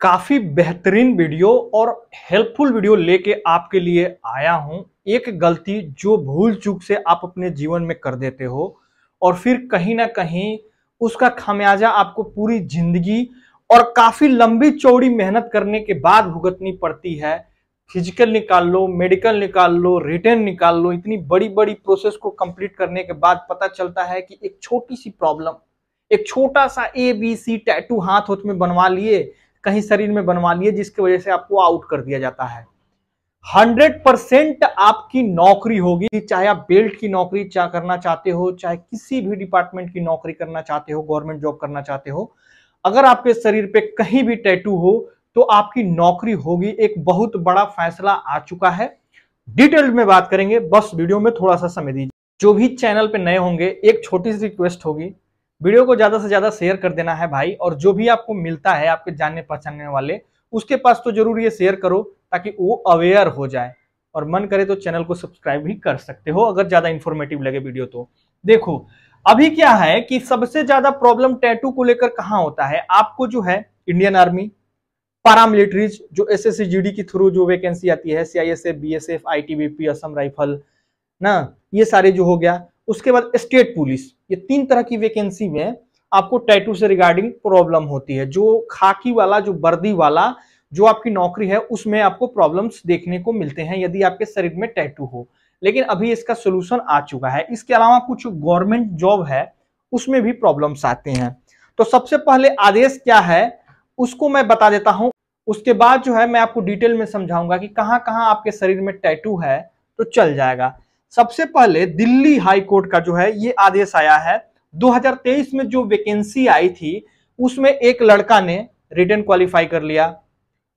काफ़ी बेहतरीन वीडियो और हेल्पफुल वीडियो लेके आपके लिए आया हूं एक गलती जो भूल चूक से आप अपने जीवन में कर देते हो और फिर कहीं ना कहीं उसका खामियाजा आपको पूरी जिंदगी और काफ़ी लंबी चौड़ी मेहनत करने के बाद भुगतनी पड़ती है फिजिकल निकाल लो मेडिकल निकाल लो रिटर्न निकाल लो इतनी बड़ी बड़ी प्रोसेस को कंप्लीट करने के बाद पता चलता है कि एक छोटी सी प्रॉब्लम एक छोटा सा ए बी सी टैटू हाथ हाथ में बनवा लिए कहीं शरीर में बनवा लिए जिसकी वजह से आपको आउट कर दिया जाता है हंड्रेड परसेंट आपकी नौकरी होगी चाहे आप बेल्ट की नौकरी चा करना चाहते हो चाहे किसी भी डिपार्टमेंट की नौकरी करना चाहते हो गवर्नमेंट जॉब करना चाहते हो अगर आपके शरीर पे कहीं भी टैटू हो तो आपकी नौकरी होगी एक बहुत बड़ा फैसला आ चुका है डिटेल में बात करेंगे बस वीडियो में थोड़ा सा समय दीजिए जो भी चैनल पे नए होंगे एक छोटी सी रिक्वेस्ट होगी वीडियो को ज़्यादा से ज़्यादा शेयर कर देना है भाई और जो भी आपको मिलता है आपके जानने पहचानने वाले उसके पास तो जरूर ये शेयर करो ताकि वो अवेयर हो जाए और मन करे तो चैनल को सब्सक्राइब भी कर सकते हो अगर ज़्यादा इन्फॉर्मेटिव लगे वीडियो तो देखो अभी क्या है कि सबसे ज़्यादा प्रॉब्लम टैटू को लेकर कहाँ होता है आपको जो है इंडियन आर्मी पारामिलिट्रीज जो एस एस के थ्रू जो वैकेंसी आती है C I S F B S F I T B P Assam rifle ना ये सारे जो हो गया उसके बाद स्टेट पुलिस ये तीन तरह की वैकेंसी में आपको टैटू से रिगार्डिंग प्रॉब्लम होती है जो खाकी वाला जो वर्दी वाला जो आपकी नौकरी है उसमें आपको प्रॉब्लम्स देखने को मिलते हैं यदि आपके शरीर में टैटू हो लेकिन अभी इसका सोल्यूशन आ चुका है इसके अलावा कुछ गवर्नमेंट जॉब है उसमें भी प्रॉब्लम्स आते हैं तो सबसे पहले आदेश क्या है उसको मैं बता देता हूं उसके बाद जो है मैं आपको डिटेल में समझाऊंगा कि कहां कहां आपके शरीर में टैटू है तो चल जाएगा सबसे पहले दिल्ली हाई कोर्ट का जो है ये आदेश आया है 2023 में जो वैकेंसी आई थी उसमें एक लड़का ने रिटर्न क्वालिफाई कर लिया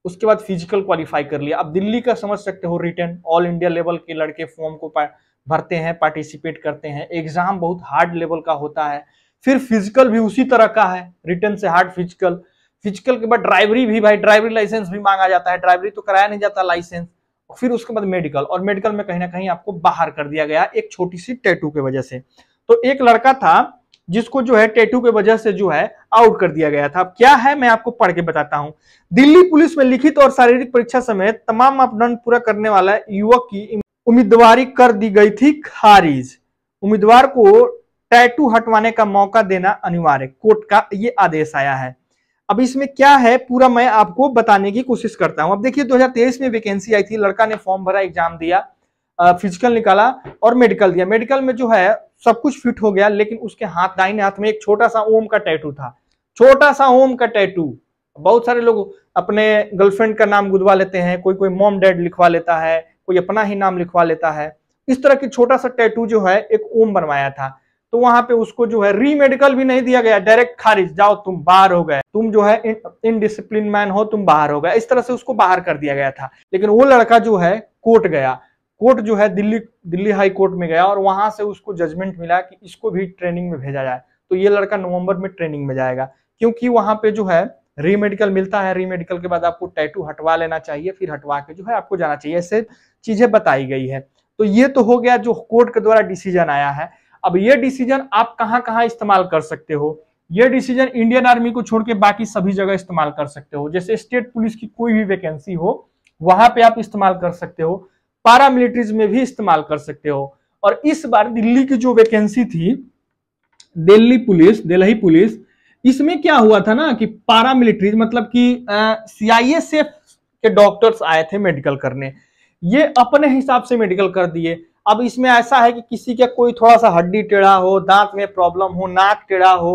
उसके बाद फिजिकल क्वालिफाई कर लिया अब दिल्ली का समझ सकते हो रिटर्न ऑल इंडिया लेवल के लड़के फॉर्म को भरते हैं पार्टिसिपेट करते हैं एग्जाम बहुत हार्ड लेवल का होता है फिर फिजिकल भी उसी तरह का है रिटर्न से हार्ड फिजिकल फिजिकल के बाद ड्राइवरी भी भाई ड्राइवरी लाइसेंस भी मांगा जाता है ड्राइवरी तो कराया नहीं जाता लाइसेंस फिर उसके बाद मेडिकल और मेडिकल में कहीं ना कहीं आपको बाहर कर दिया गया एक छोटी सी टैटू के वजह से तो एक लड़का था जिसको जो है टैटू के वजह से जो है आउट कर दिया गया था क्या है मैं आपको पढ़ के बताता हूं दिल्ली पुलिस में लिखित और शारीरिक परीक्षा समेत तमाम मापदंड पूरा करने वाला युवक की उम्मीदवारी कर दी गई थी खारिज उम्मीदवार को टैटू हटवाने का मौका देना अनिवार्य कोर्ट का ये आदेश आया है अब इसमें क्या है पूरा मैं आपको बताने की कोशिश करता हूं अब देखिए 2023 में वैकेंसी आई थी लड़का ने फॉर्म भरा एग्जाम दिया फिजिकल निकाला और मेडिकल दिया मेडिकल में जो है सब कुछ फिट हो गया लेकिन उसके हाथ दाइन हाथ में एक छोटा सा ओम का टैटू था छोटा सा ओम का टैटू बहुत सारे लोग अपने गर्लफ्रेंड का नाम गुदवा लेते हैं कोई कोई मॉम डैड लिखवा लेता है कोई अपना ही नाम लिखवा लेता है इस तरह की छोटा सा टैटू जो है एक ओम बनवाया था तो वहां पे उसको जो है रीमेडिकल भी नहीं दिया गया डायरेक्ट खारिज जाओ तुम बाहर हो गए तुम जो है इनडिसिप्लिन मैन हो तुम बाहर हो गए इस तरह से उसको बाहर कर दिया गया था लेकिन वो लड़का जो है कोर्ट गया कोर्ट जो है दिल्ली दिल्ली हाई कोर्ट में गया और वहां से उसको जजमेंट मिला कि इसको भी ट्रेनिंग में भेजा जाए तो ये लड़का नवंबर में ट्रेनिंग में जाएगा क्योंकि वहां पे जो है रीमेडिकल मिलता है रीमेडिकल के बाद आपको टैटू हटवा लेना चाहिए फिर हटवा के जो है आपको जाना चाहिए ऐसे चीजें बताई गई है तो ये तो हो गया जो कोर्ट के द्वारा डिसीजन आया है अब ये डिसीजन आप कहाँ कहाँ इस्तेमाल कर सकते हो ये डिसीजन इंडियन आर्मी को छोड़ के बाकी सभी जगह इस्तेमाल कर सकते हो जैसे स्टेट पुलिस की कोई भी वैकेंसी हो वहां पे आप इस्तेमाल कर सकते हो पारा मिलिट्रीज में भी इस्तेमाल कर सकते हो और इस बार दिल्ली की जो वैकेंसी थी दिल्ली पुलिस दिल्ली पुलिस इसमें क्या हुआ था ना कि पारा मिलिट्रीज मतलब कि सीआईएसएफ के डॉक्टर्स आए थे मेडिकल करने ये अपने हिसाब से मेडिकल कर दिए अब इसमें ऐसा है कि किसी का कोई थोड़ा सा हड्डी टेढ़ा हो दांत में प्रॉब्लम हो नाक टेढ़ा हो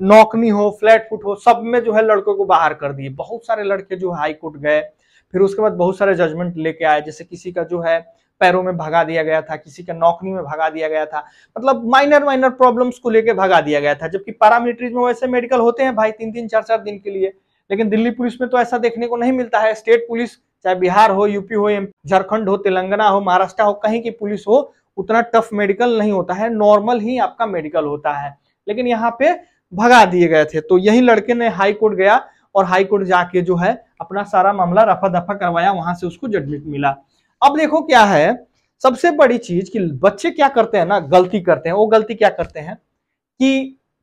नौकनी हो फ्लैट फुट हो सब में जो है लड़कों को बाहर कर दिए बहुत सारे लड़के जो हाई कोर्ट गए फिर उसके बाद बहुत सारे जजमेंट लेके आए जैसे किसी का जो है पैरों में भगा दिया गया था किसी का नौकरी में भगा दिया गया था मतलब माइनर माइनर प्रॉब्लम्स को लेके भगा दिया गया था जबकि पैरामिलिट्रीज में वैसे मेडिकल होते हैं भाई तीन तीन चार चार दिन के लिए लेकिन दिल्ली पुलिस में तो ऐसा देखने को नहीं मिलता है स्टेट पुलिस चाहे बिहार हो यूपी हो झारखंड हो तेलंगाना हो महाराष्ट्र हो कहीं की पुलिस हो उतना टफ मेडिकल नहीं होता है नॉर्मल ही आपका मेडिकल होता है लेकिन यहाँ पे भगा दिए गए थे तो यही लड़के ने हाई कोर्ट गया और हाई कोर्ट जाके जो है अपना सारा मामला रफा दफा करवाया वहां से उसको जजमेंट मिला अब देखो क्या है सबसे बड़ी चीज कि बच्चे क्या करते हैं ना गलती करते हैं वो गलती क्या करते हैं कि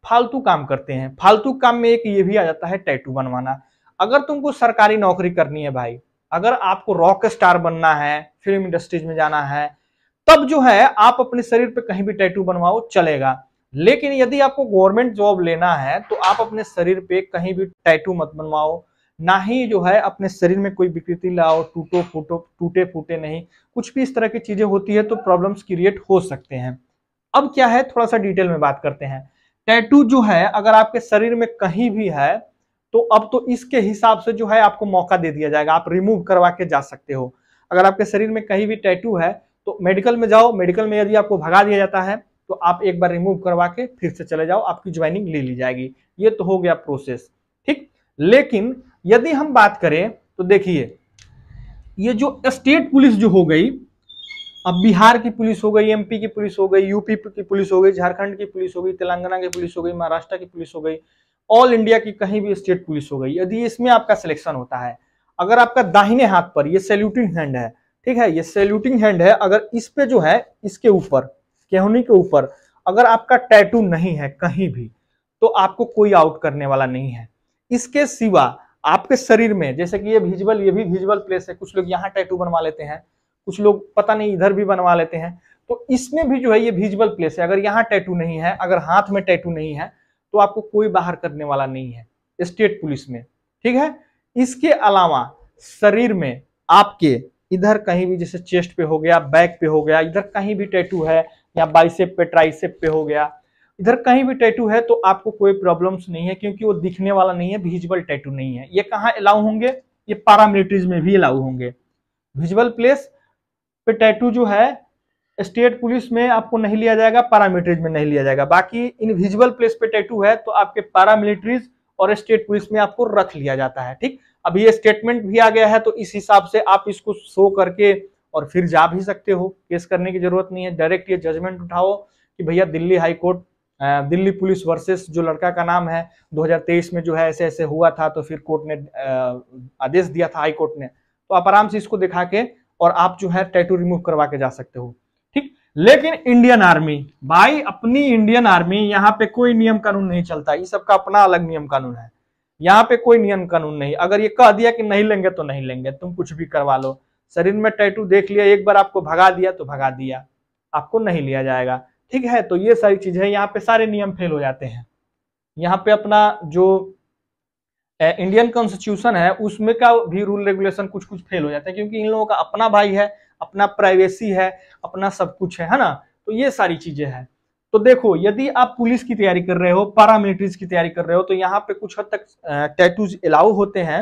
फालतू काम करते हैं फालतू काम में एक ये भी आ जाता है टैटू बनवाना अगर तुमको सरकारी नौकरी करनी है भाई अगर आपको रॉक स्टार बनना है फिल्म इंडस्ट्रीज में जाना है तब जो है आप अपने शरीर पे कहीं भी टैटू बनवाओ चलेगा लेकिन यदि आपको गवर्नमेंट जॉब लेना है तो आप अपने शरीर पे कहीं भी टैटू मत बनवाओ ना ही जो है अपने शरीर में कोई विकृति लाओ टूटो फूटो टूटे फूटे नहीं कुछ भी इस तरह की चीजें होती है तो प्रॉब्लम्स क्रिएट हो सकते हैं अब क्या है थोड़ा सा डिटेल में बात करते हैं टैटू जो है अगर आपके शरीर में कहीं भी है तो अब तो इसके हिसाब से जो है आपको मौका दे दिया जाएगा आप रिमूव करवा के जा सकते हो अगर आपके शरीर में कहीं भी टैटू है तो मेडिकल में जाओ मेडिकल में यदि आपको भगा दिया जाता है तो आप एक बार रिमूव करवा के फिर से चले जाओ आपकी ज्वाइनिंग ले ली जाएगी ये तो हो गया प्रोसेस ठीक लेकिन यदि हम बात करें तो देखिए ये जो स्टेट पुलिस जो हो गई अब बिहार की पुलिस हो गई एमपी की पुलिस हो गई यूपी की पुलिस हो गई झारखंड की पुलिस हो गई तेलंगाना की पुलिस हो गई महाराष्ट्र की पुलिस हो गई ऑल इंडिया की कहीं भी स्टेट पुलिस हो गई यदि इसमें आपका सिलेक्शन होता है अगर आपका दाहिने हाथ पर ये सैल्यूटिंग हैंड है ठीक है ये सैल्यूटिंग हैंड है अगर इस पे जो है इसके ऊपर केहनी के ऊपर अगर आपका टैटू नहीं है कहीं भी तो आपको कोई आउट करने वाला नहीं है इसके सिवा आपके शरीर में जैसे कि ये विजुअल ये भी विजुअल प्लेस है कुछ लोग यहाँ टैटू बनवा लेते हैं कुछ लोग पता नहीं इधर भी बनवा लेते हैं तो इसमें भी जो है ये विजुअल प्लेस है अगर यहाँ टैटू नहीं है अगर हाथ में टैटू नहीं है तो आपको कोई बाहर करने वाला नहीं है स्टेट पुलिस में ठीक है इसके अलावा शरीर में आपके इधर कहीं भी जैसे चेस्ट पे हो गया बैक पे हो गया इधर कहीं भी टैटू है या बाइसेप पे ट्राइसेप पे हो गया इधर कहीं भी टैटू है तो आपको कोई प्रॉब्लम्स नहीं है क्योंकि वो दिखने वाला नहीं है विजिबल टैटू नहीं है ये कहाँ अलाउ होंगे ये पारामिलिट्रीज में भी अलाउ होंगे विजिबल प्लेस पे टैटू जो है स्टेट पुलिस में आपको नहीं लिया जाएगा पैरामिलिट्रीज में नहीं लिया जाएगा बाकी इनविजिबल प्लेस पे टैटू है तो आपके पैरामिलिट्रीज और स्टेट पुलिस में आपको रख लिया जाता है ठीक अब ये स्टेटमेंट भी आ गया है तो इस हिसाब से आप इसको शो करके और फिर जा भी सकते हो केस करने की जरूरत नहीं है डायरेक्ट ये जजमेंट उठाओ कि भैया Delhi high court Delhi police versus जो लड़का का नाम है 2023 में जो है ऐसे ऐसे हुआ था तो फिर कोर्ट ने आदेश दिया था हाई कोर्ट ने तो आप आराम से इसको दिखा के और आप जो है टैटू रिमूव करवा के जा सकते हो लेकिन इंडियन आर्मी भाई अपनी इंडियन आर्मी यहाँ पे कोई नियम कानून नहीं चलता ये सबका अपना अलग नियम कानून है यहाँ पे कोई नियम कानून नहीं अगर ये कह दिया कि नहीं लेंगे तो नहीं लेंगे तुम कुछ भी करवा लो शरीर में टैटू देख लिया एक बार आपको भगा दिया तो भगा दिया आपको नहीं लिया जाएगा ठीक है तो ये सारी चीजें यहाँ पे सारे नियम फेल हो जाते हैं यहाँ पे अपना जो इंडियन कॉन्स्टिट्यूशन है उसमें का भी रूल रेगुलेशन कुछ कुछ फेल हो जाता है क्योंकि इन लोगों का अपना भाई है अपना प्राइवेसी है अपना सब कुछ है है ना तो ये सारी चीजें हैं तो देखो यदि आप पुलिस की तैयारी कर रहे हो पैरामिलिट्रीज की तैयारी कर रहे हो तो यहाँ पे कुछ हद तक टैटूज अलाउ होते हैं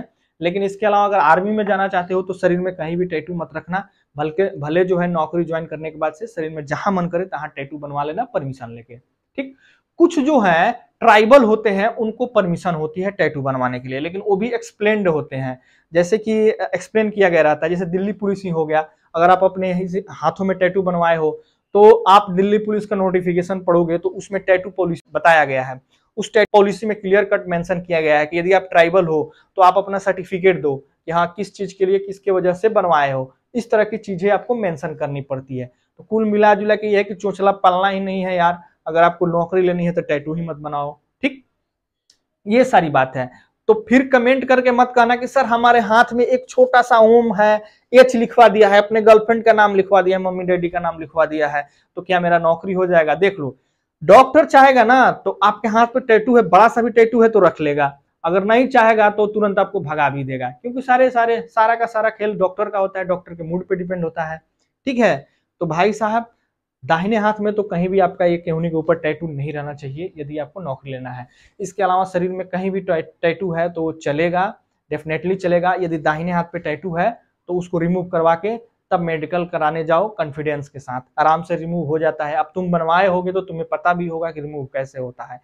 लेकिन इसके अलावा अगर आर्मी में जाना चाहते हो तो शरीर में कहीं भी टैटू मत रखना भलके भले जो है नौकरी ज्वाइन करने के बाद से शरीर में जहां मन करे तहां टैटू बनवा लेना परमिशन लेके ठीक कुछ जो है ट्राइबल होते हैं उनको परमिशन होती है टैटू बनवाने के लिए लेकिन वो भी एक्सप्लेन्ड होते हैं जैसे कि एक्सप्लेन किया गया रहता है जैसे दिल्ली पुलिस ही हो गया अगर आप अपने हाथों में टैटू बनवाए हो तो आप दिल्ली पुलिस का नोटिफिकेशन पढ़ोगे तो उसमें टैटू पॉलिसी बताया गया है उस टैटू पॉलिसी में क्लियर कट मेंशन किया गया है कि यदि आप ट्राइबल हो तो आप अपना सर्टिफिकेट दो कि हाँ किस चीज़ के लिए किसके वजह से बनवाए हो इस तरह की चीज़ें आपको मेंशन करनी पड़ती है तो कुल मिला जुला के यह है कि चोचला पालना ही नहीं है यार अगर आपको नौकरी लेनी है तो टैटू ही मत बनाओ ठीक ये सारी बात है तो फिर कमेंट करके मत कहना कि सर हमारे हाथ में एक छोटा सा ओम है एच लिखवा दिया है अपने गर्लफ्रेंड का नाम लिखवा दिया है मम्मी डैडी का नाम लिखवा दिया है तो क्या मेरा नौकरी हो जाएगा देख लो डॉक्टर चाहेगा ना तो आपके हाथ पे टैटू है बड़ा सा भी टैटू है तो रख लेगा अगर नहीं चाहेगा तो तुरंत आपको भगा भी देगा क्योंकि सारे सारे सारा का सारा खेल डॉक्टर का होता है डॉक्टर के मूड पे डिपेंड होता है ठीक है तो भाई साहब दाहिने हाथ में तो कहीं भी आपका ये केहूनी के ऊपर टैटू नहीं रहना चाहिए यदि आपको नौकरी लेना है इसके अलावा शरीर में कहीं भी टैटू है तो चलेगा डेफिनेटली चलेगा यदि दाहिने हाथ पे टैटू है तो उसको रिमूव करवा के तब मेडिकल कराने जाओ कॉन्फिडेंस के साथ आराम से रिमूव हो जाता है अब तुम बनवाए होगे तो तुम्हें पता भी होगा कि रिमूव कैसे होता है